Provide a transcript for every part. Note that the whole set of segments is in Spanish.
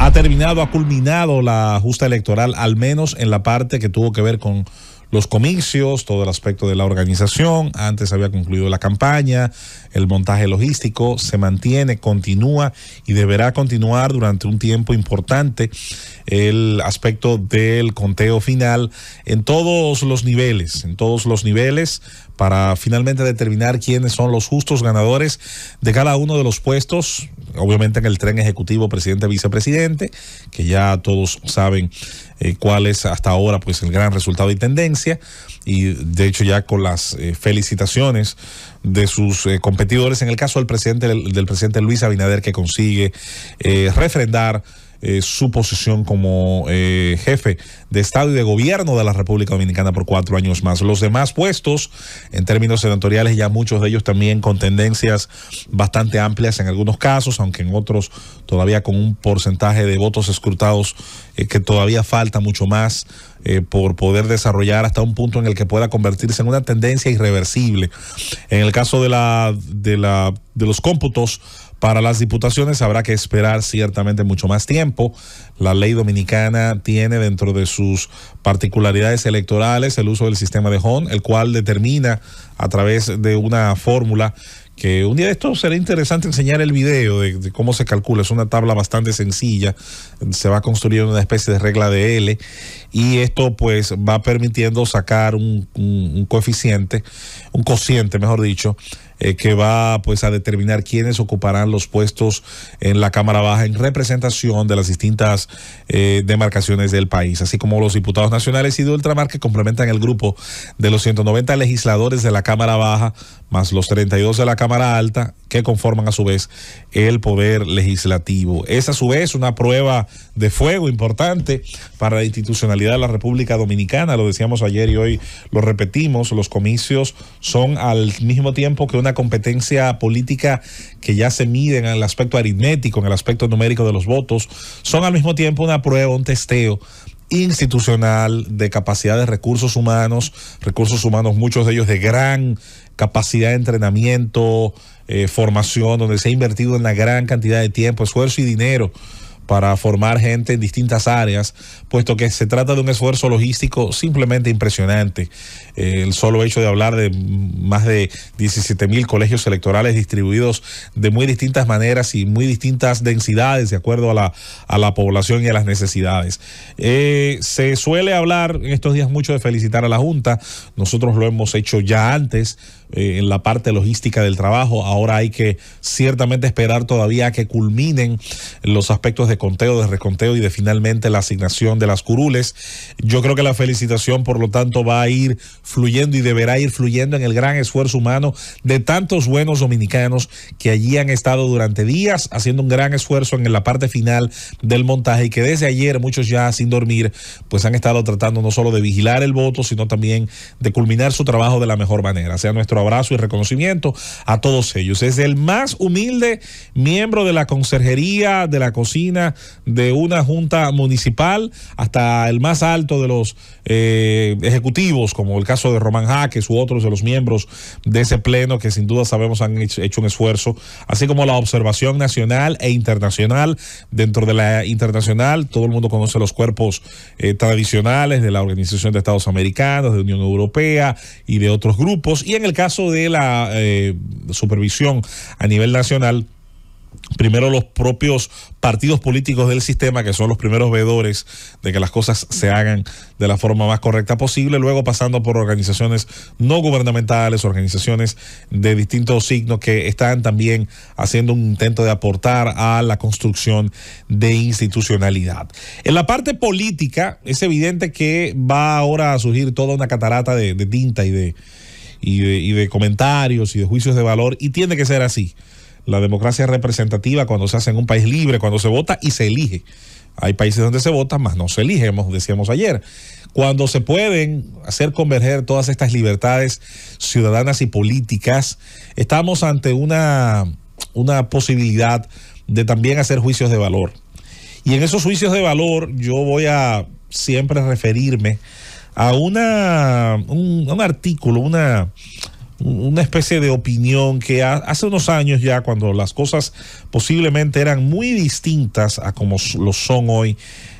ha terminado, ha culminado la justa electoral, al menos en la parte que tuvo que ver con los comicios, todo el aspecto de la organización. Antes había concluido la campaña, el montaje logístico se mantiene, continúa y deberá continuar durante un tiempo importante el aspecto del conteo final en todos los niveles, en todos los niveles para finalmente determinar quiénes son los justos ganadores de cada uno de los puestos, obviamente en el tren ejecutivo presidente-vicepresidente, que ya todos saben eh, cuál es hasta ahora pues el gran resultado y tendencia, y de hecho ya con las eh, felicitaciones de sus eh, competidores, en el caso del presidente, del presidente Luis Abinader, que consigue refrendar eh, su posición como eh, jefe de Estado y de Gobierno de la República Dominicana por cuatro años más. Los demás puestos, en términos senatoriales, ya muchos de ellos también con tendencias bastante amplias en algunos casos, aunque en otros todavía con un porcentaje de votos escrutados eh, que todavía falta mucho más por poder desarrollar hasta un punto en el que pueda convertirse en una tendencia irreversible. En el caso de, la, de, la, de los cómputos para las diputaciones habrá que esperar ciertamente mucho más tiempo. La ley dominicana tiene dentro de sus particularidades electorales el uso del sistema de HON, el cual determina a través de una fórmula que un día de esto será interesante enseñar el video de, cómo se calcula. Es una tabla bastante sencilla. Se va a construir una especie de regla de L y esto pues va permitiendo sacar un, coeficiente, un cociente mejor dicho, eh, que va pues a determinar quiénes ocuparán los puestos en la Cámara Baja en representación de las distintas eh, demarcaciones del país, así como los diputados nacionales y de ultramar que complementan el grupo de los 190 legisladores de la Cámara Baja más los 32 de la Cámara Alta que conforman a su vez el poder legislativo. Es a su vez una prueba de fuego importante para la institucionalidad de la República Dominicana. Lo decíamos ayer y hoy lo repetimos. Los comicios son al mismo tiempo que una competencia política que ya se mide en el aspecto aritmético, en el aspecto numérico de los votos. Son al mismo tiempo una prueba, un testeo institucional, de capacidad de recursos humanos, recursos humanos, muchos de ellos de gran capacidad de entrenamiento, eh, formación, donde se ha invertido una gran cantidad de tiempo, esfuerzo y dinero para formar gente en distintas áreas, puesto que se trata de un esfuerzo logístico simplemente impresionante. el solo hecho de hablar de más de 17 mil colegios electorales distribuidos de muy distintas maneras y muy distintas densidades de acuerdo a la, población y a las necesidades. Eh, se suele hablar en estos días mucho de felicitar a la Junta, nosotros lo hemos hecho ya antes eh, en la parte logística del trabajo. Ahora hay que ciertamente esperar todavía a que culminen los aspectos de conteo, de reconteo y de finalmente la asignación de las curules. Yo creo que la felicitación, por lo tanto, va a ir fluyendo y deberá ir fluyendo en el gran esfuerzo humano de tantos buenos dominicanos que allí han estado durante días haciendo un gran esfuerzo en la parte final del montaje y que desde ayer muchos ya sin dormir pues han estado tratando no solo de vigilar el voto, sino también de culminar su trabajo de la mejor manera. sea nuestro abrazo y reconocimiento a todos ellos. Es el más humilde miembro de la conserjería, de la cocina, de una junta municipal, hasta el más alto de los eh, ejecutivos, como el caso de Román Jaques u otros de los miembros de ese pleno que sin duda sabemos han hecho, un esfuerzo, así como la observación nacional e internacional. Dentro de la internacional, todo el mundo conoce los cuerpos eh, tradicionales de la Organización de Estados Americanos, de Unión Europea y de otros grupos. Y en el caso de la eh, supervisión a nivel nacional, primero los propios partidos políticos del sistema, que son los primeros veedores de que las cosas se hagan de la forma más correcta posible, luego pasando por organizaciones no gubernamentales, organizaciones de distintos signos que están también haciendo un intento de aportar a la construcción de institucionalidad. En la parte política es evidente que va ahora a surgir toda una catarata de, tinta y y de comentarios y de juicios de valor, y tiene que ser así. La democracia representativa cuando se hace en un país libre, cuando se vota y se elige. Hay países donde se vota, más no se elige, decíamos ayer. Cuando se pueden hacer converger todas estas libertades ciudadanas y políticas, estamos ante una, una posibilidad de también hacer juicios de valor. Y en esos juicios de valor yo voy a siempre referirme a una, un artículo, una, una especie de opinión que hace unos años ya, cuando las cosas posiblemente eran muy distintas a como lo son hoy,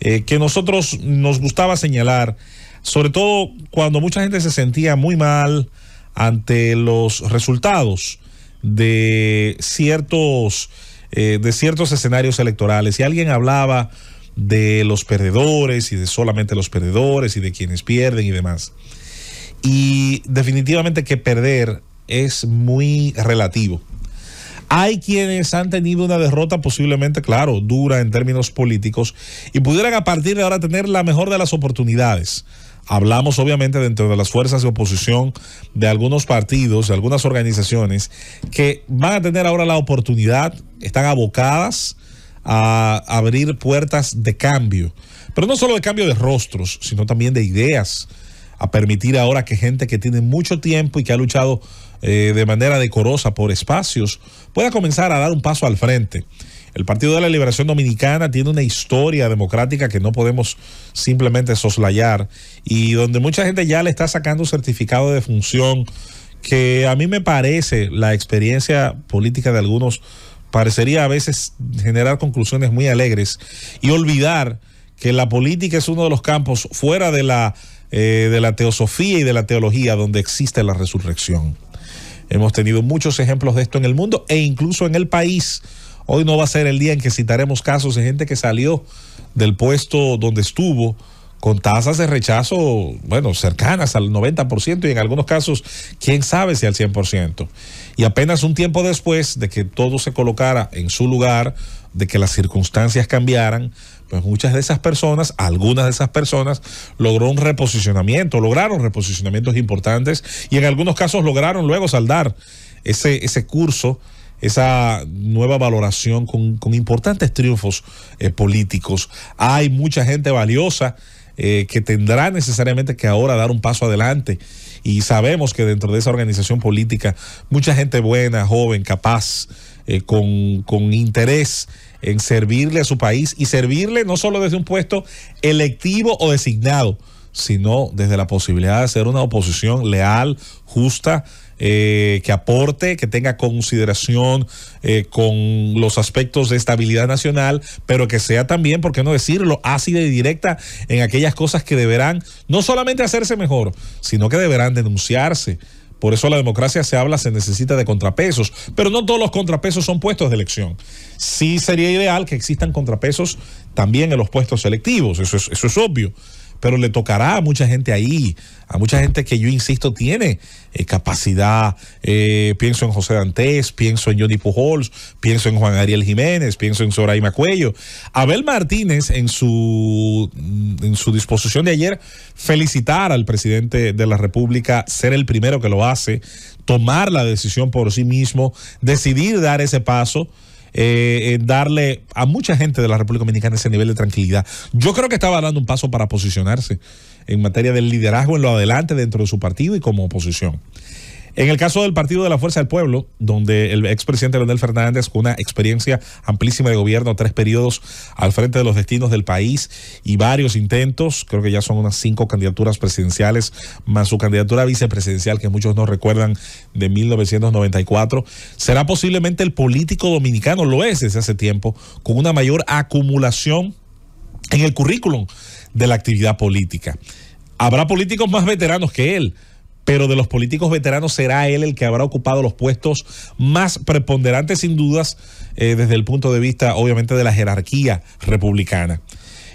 eh, que nosotros nos gustaba señalar, sobre todo cuando mucha gente se sentía muy mal ante los resultados de ciertos, eh, de ciertos escenarios electorales. Y alguien hablaba de los perdedores y de solamente los perdedores y de quienes pierden y demás. Y definitivamente que perder es muy relativo. Hay quienes han tenido una derrota posiblemente, claro, dura en términos políticos y pudieran a partir de ahora tener la mejor de las oportunidades. Hablamos obviamente dentro de las fuerzas de oposición de algunos partidos, de algunas organizaciones que van a tener ahora la oportunidad, están abocadas a abrir puertas de cambio, pero no solo de cambio de rostros, sino también de ideas, a permitir ahora que gente que tiene mucho tiempo y que ha luchado eh, de manera decorosa por espacios pueda comenzar a dar un paso al frente. El Partido de la Liberación Dominicana tiene una historia democrática que no podemos simplemente soslayar y donde mucha gente ya le está sacando un certificado de función que a mí me parece la experiencia política de algunos parecería a veces generar conclusiones muy alegres y olvidar que la política es uno de los campos fuera de la eh, de la teosofía y de la teología donde existe la resurrección. Hemos tenido muchos ejemplos de esto en el mundo e incluso en el país. Hoy no va a ser el día en que citaremos casos de gente que salió del puesto donde estuvo con tasas de rechazo, bueno, cercanas al 90% y en algunos casos, quién sabe si al 100%. Y apenas un tiempo después de que todo se colocara en su lugar, de que las circunstancias cambiaran, pues muchas de esas personas, algunas de esas personas, logró un reposicionamiento, lograron reposicionamientos importantes y en algunos casos lograron luego saldar ese, ese curso esa nueva valoración con, importantes triunfos eh, políticos. Hay mucha gente valiosa eh, que tendrá necesariamente que ahora dar un paso adelante. Y sabemos que dentro de esa organización política, mucha gente buena, joven, capaz, eh, con, con interés en servirle a su país y servirle no solo desde un puesto electivo o designado, sino desde la posibilidad de ser una oposición leal, justa, eh, que aporte, que tenga consideración eh, con los aspectos de estabilidad nacional, pero que sea también, ¿por qué no decirlo?, ácida y directa en aquellas cosas que deberán no solamente hacerse mejor, sino que deberán denunciarse. Por eso la democracia se habla, se necesita de contrapesos, pero no todos los contrapesos son puestos de elección. Sí sería ideal que existan contrapesos también en los puestos selectivos, eso es, eso es obvio pero le tocará a mucha gente ahí, a mucha gente que yo insisto tiene eh, capacidad. Eh, pienso en José Dantes, pienso en Johnny Pujols, pienso en Juan Ariel Jiménez, pienso en Soraima Cuello. Abel Martínez, en su, mm, en su disposición de ayer, felicitar al presidente de la República, ser el primero que lo hace, tomar la decisión por sí mismo, decidir dar ese paso. Eh, eh, darle a mucha gente de la República Dominicana ese nivel de tranquilidad. Yo creo que estaba dando un paso para posicionarse en materia del liderazgo en lo adelante dentro de su partido y como oposición. En el caso del Partido de la Fuerza del Pueblo, donde el expresidente Leonel Fernández, con una experiencia amplísima de gobierno, tres periodos al frente de los destinos del país y varios intentos, creo que ya son unas cinco candidaturas presidenciales, más su candidatura vicepresidencial, que muchos no recuerdan, de 1994, será posiblemente el político dominicano, lo es desde hace tiempo, con una mayor acumulación en el currículum de la actividad política. Habrá políticos más veteranos que él, pero de los políticos veteranos será él el que habrá ocupado los puestos más preponderantes sin dudas eh, desde el punto de vista obviamente de la jerarquía republicana.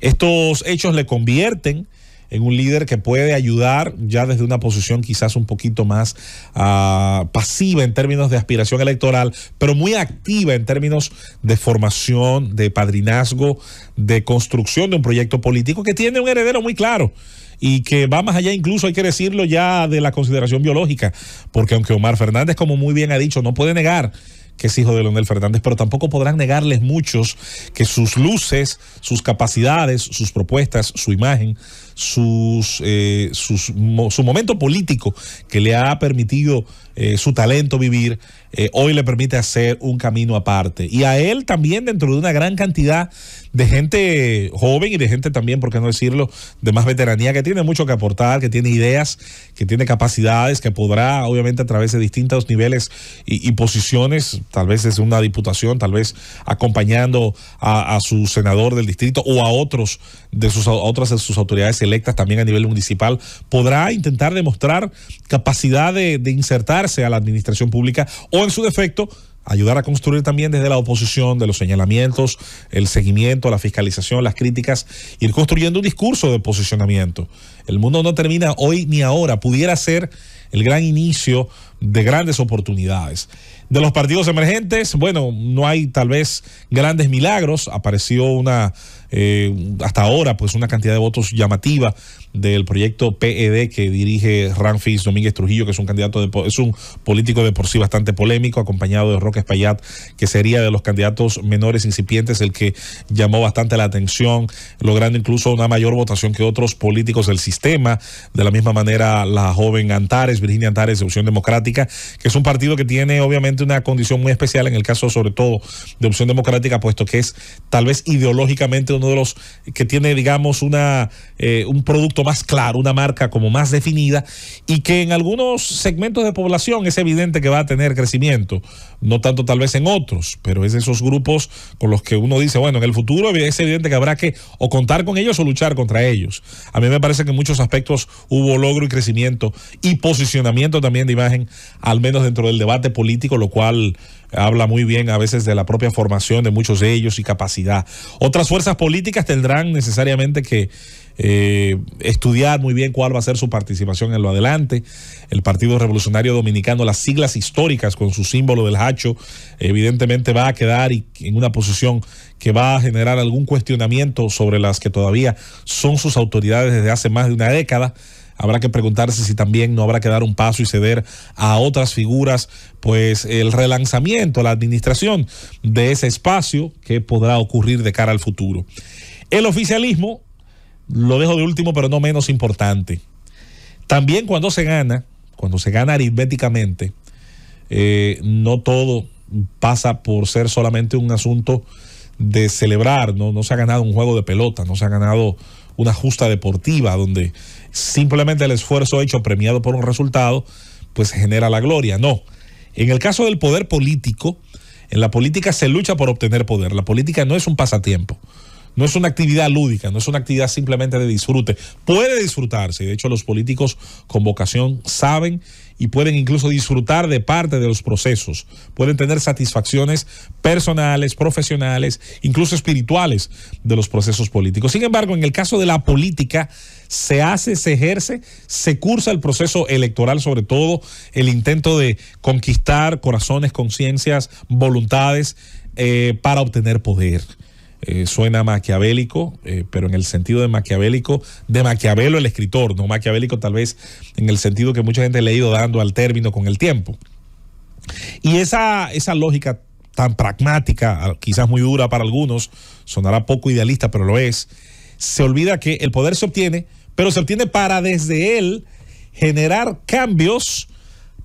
Estos hechos le convierten en un líder que puede ayudar ya desde una posición quizás un poquito más ah, pasiva en términos de aspiración electoral, pero muy activa en términos de formación, de padrinazgo, de construcción de un proyecto político que tiene un heredero muy claro y que va más allá incluso, hay que decirlo ya, de la consideración biológica, porque aunque Omar Fernández, como muy bien ha dicho, no puede negar que es hijo de Leonel Fernández, pero tampoco podrán negarles muchos que sus luces, sus capacidades, sus propuestas, su imagen, sus, eh, sus, su momento político que le ha permitido eh, su talento vivir, eh, hoy le permite hacer un camino aparte. Y a él también dentro de una gran cantidad de gente joven y de gente también, por qué no decirlo, de más veteranía, que tiene mucho que aportar, que tiene ideas, que tiene capacidades, que podrá, obviamente, a través de distintos niveles y, posiciones, tal vez es una diputación, tal vez acompañando a, su senador del distrito o a otros de sus, otras de sus autoridades electas también a nivel municipal, podrá intentar demostrar capacidad de insertar sea a la administración pública o en su defecto ayudar a construir también desde la oposición de los señalamientos, el seguimiento, la fiscalización, las críticas, ir construyendo un discurso de posicionamiento. El mundo no termina hoy ni ahora, pudiera ser el gran inicio de grandes oportunidades. De los partidos emergentes, bueno, no hay tal vez grandes milagros. Apareció una, eh, hasta ahora, pues una cantidad de votos llamativa del proyecto PED que dirige Ramfis Domínguez Trujillo, que es un candidato, de, es un político de por sí bastante polémico, acompañado de Roque Espaillat, que sería de los candidatos menores incipientes, el que llamó bastante la atención, logrando incluso una mayor votación que otros políticos del sistema. De la misma manera, la joven Antares, Virginia Antares de Opción Democrática, que es un partido que tiene obviamente una condición muy especial en el caso sobre todo de Opción Democrática, puesto que es tal vez ideológicamente uno de los que tiene, digamos, una, eh, un producto más claro, una marca como más definida y que en algunos segmentos de población es evidente que va a tener crecimiento, no tanto tal vez en otros, pero es esos grupos con los que uno dice, bueno, en el futuro es evidente que habrá que o contar con ellos o luchar contra ellos. A mí me parece que en muchos aspectos hubo logro y crecimiento y posición también de imagen, al menos dentro del debate político, lo cual habla muy bien a veces de la propia formación de muchos de ellos y capacidad. Otras fuerzas políticas tendrán necesariamente que eh, estudiar muy bien cuál va a ser su participación en lo adelante. El Partido Revolucionario Dominicano, las siglas históricas con su símbolo del hacho, evidentemente va a quedar en una posición que va a generar algún cuestionamiento sobre las que todavía son sus autoridades desde hace más de una década. Habrá que preguntarse si también no habrá que dar un paso y ceder a otras figuras, pues el relanzamiento, la administración de ese espacio que podrá ocurrir de cara al futuro. El oficialismo, lo dejo de último, pero no menos importante. También cuando se gana, cuando se gana aritméticamente, eh, no todo pasa por ser solamente un asunto de celebrar, no se ha ganado un juego de pelota, no se ha ganado una justa deportiva donde simplemente el esfuerzo hecho premiado por un resultado pues genera la gloria. No. En el caso del poder político, en la política se lucha por obtener poder. La política no es un pasatiempo no es una actividad lúdica, no es una actividad simplemente de disfrute. Puede disfrutarse, de hecho los políticos con vocación saben y pueden incluso disfrutar de parte de los procesos. Pueden tener satisfacciones personales, profesionales, incluso espirituales de los procesos políticos. Sin embargo, en el caso de la política, se hace, se ejerce, se cursa el proceso electoral, sobre todo el intento de conquistar corazones, conciencias, voluntades eh, para obtener poder. Eh, suena maquiavélico, eh, pero en el sentido de maquiavélico, de Maquiavelo el escritor, no maquiavélico tal vez en el sentido que mucha gente le ha ido dando al término con el tiempo. Y esa, esa lógica tan pragmática, ah, quizás muy dura para algunos, sonará poco idealista, pero lo es, se olvida que el poder se obtiene, pero se obtiene para desde él generar cambios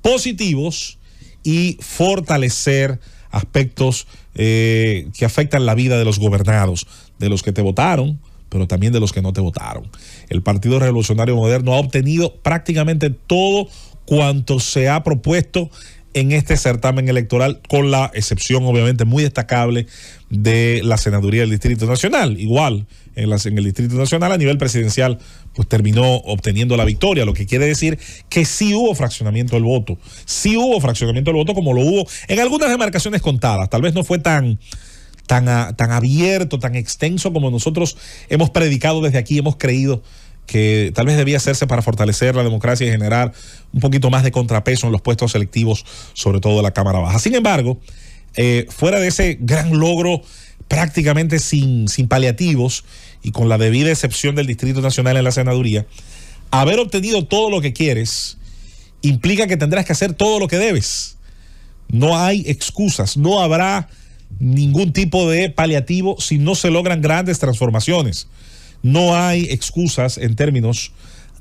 positivos y fortalecer aspectos eh, que afectan la vida de los gobernados, de los que te votaron, pero también de los que no te votaron. El Partido Revolucionario Moderno ha obtenido prácticamente todo cuanto se ha propuesto en este certamen electoral, con la excepción obviamente muy destacable de la senaduría del Distrito Nacional. Igual, en, el Distrito Nacional a nivel presidencial, pues terminó obteniendo la victoria, lo que quiere decir que sí hubo fraccionamiento del voto, sí hubo fraccionamiento del voto como lo hubo en algunas demarcaciones contadas, tal vez no fue tan... Tan, tan abierto, tan extenso como nosotros hemos predicado desde aquí, hemos creído que tal vez debía hacerse para fortalecer la democracia y generar un poquito más de contrapeso en los puestos selectivos, sobre todo de la Cámara Baja. Sin embargo, eh, fuera de ese gran logro prácticamente sin, sin paliativos y con la debida excepción del Distrito Nacional en la senaduría, haber obtenido todo lo que quieres implica que tendrás que hacer todo lo que debes. No hay excusas, no habrá ningún tipo de paliativo si no se logran grandes transformaciones. No hay excusas en términos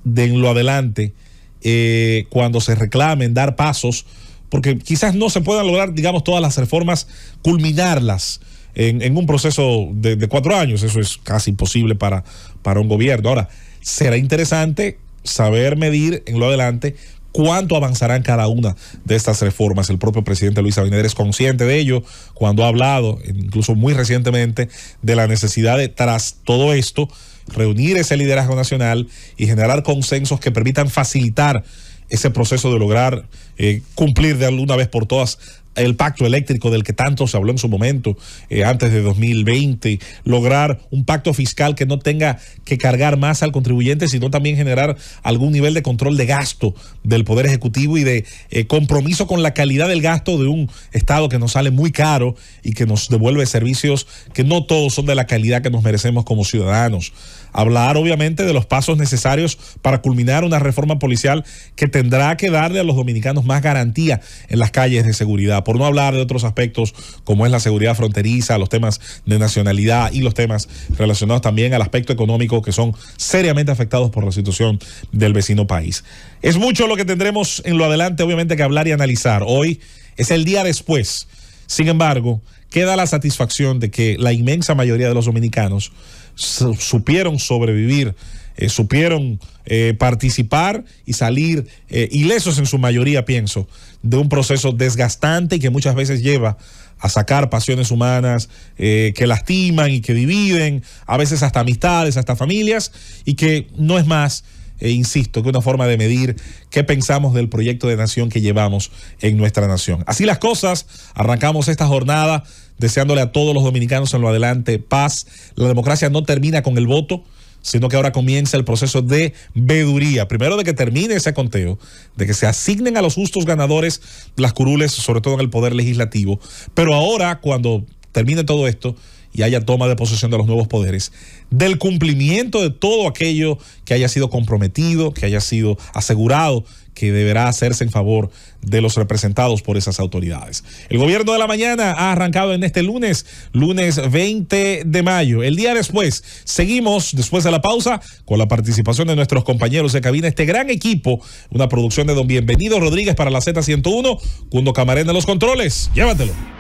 de en lo adelante eh, cuando se reclamen dar pasos, porque quizás no se puedan lograr, digamos, todas las reformas, culminarlas en, un proceso de, cuatro años. Eso es casi imposible para, para un gobierno. Ahora, será interesante saber medir en lo adelante cuánto avanzarán cada una de estas reformas. El propio presidente Luis Abinader es consciente de ello cuando ha hablado, incluso muy recientemente, de la necesidad de, tras todo esto, reunir ese liderazgo nacional y generar consensos que permitan facilitar ese proceso de lograr eh, cumplir de alguna vez por todas el pacto eléctrico del que tanto se habló en su momento, eh, antes de 2020, lograr un pacto fiscal que no tenga que cargar más al contribuyente, sino también generar algún nivel de control de gasto del Poder Ejecutivo y de eh, compromiso con la calidad del gasto de un Estado que nos sale muy caro y que nos devuelve servicios que no todos son de la calidad que nos merecemos como ciudadanos hablar obviamente de los pasos necesarios para culminar una reforma policial que tendrá que darle a los dominicanos más garantía en las calles de seguridad, por no hablar de otros aspectos como es la seguridad fronteriza, los temas de nacionalidad y los temas relacionados también al aspecto económico que son seriamente afectados por la situación del vecino país. Es mucho lo que tendremos en lo adelante, obviamente, que hablar y analizar. Hoy es el día después. Sin embargo, queda la satisfacción de que la inmensa mayoría de los dominicanos supieron sobrevivir, eh, supieron eh, participar y salir eh, ilesos en su mayoría, pienso, de un proceso desgastante y que muchas veces lleva a sacar pasiones humanas que lastiman y que dividen, a veces hasta amistades, hasta familias, y que no es más e insisto, que una forma de medir qué pensamos del proyecto de nación que llevamos en nuestra nación. Así las cosas, arrancamos esta jornada deseándole a todos los dominicanos en lo adelante paz. La democracia no termina con el voto sino que ahora comienza el proceso de veduría. Primero de que termine ese conteo, de que se asignen a los justos ganadores las curules, sobre todo en el poder legislativo. Pero ahora, cuando termine todo esto, y haya toma de posesión de los nuevos poderes, del cumplimiento de todo aquello que haya sido comprometido, que haya sido asegurado, que deberá hacerse en favor de los representados por esas autoridades. El gobierno de la mañana ha arrancado en este lunes, lunes 20 de mayo. El día después, seguimos después de la pausa con la participación de nuestros compañeros de cabina, este gran equipo, una producción de don Bienvenido Rodríguez para la Z101, Cundo Camarena los controles. Llévatelo.